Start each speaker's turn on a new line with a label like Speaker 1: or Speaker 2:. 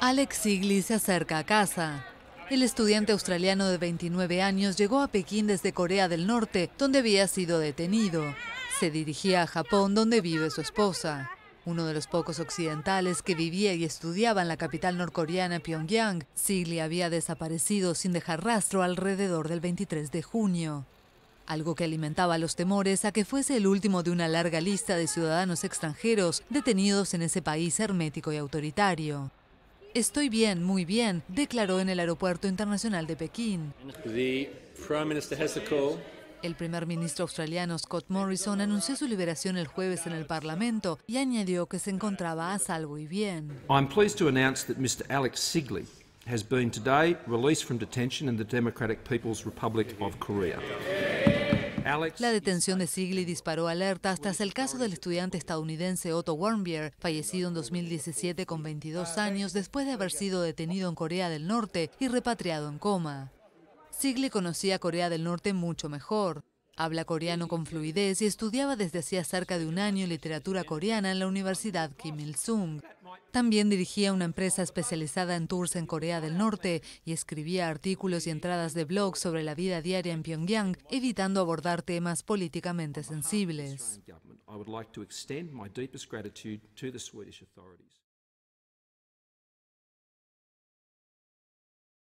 Speaker 1: Alex Sigley se acerca a casa. El estudiante australiano de 29 años llegó a Pekín desde Corea del Norte, donde había sido detenido. Se dirigía a Japón, donde vive su esposa. Uno de los pocos occidentales que vivía y estudiaba en la capital norcoreana Pyongyang, Sigli había desaparecido sin dejar rastro alrededor del 23 de junio algo que alimentaba los temores a que fuese el último de una larga lista de ciudadanos extranjeros detenidos en ese país hermético y autoritario. Estoy bien, muy bien, declaró en el Aeropuerto Internacional de Pekín. El primer ministro australiano Scott Morrison anunció su liberación el jueves en el Parlamento y añadió que se encontraba a salvo y bien. La detención de Sigley disparó alertas tras el caso del estudiante estadounidense Otto Warmbier, fallecido en 2017 con 22 años después de haber sido detenido en Corea del Norte y repatriado en coma. Sigley conocía Corea del Norte mucho mejor. Habla coreano con fluidez y estudiaba desde hacía cerca de un año literatura coreana en la Universidad Kim Il-sung. También dirigía una empresa especializada en tours en Corea del Norte y escribía artículos y entradas de blog sobre la vida diaria en Pyongyang, evitando abordar temas políticamente sensibles.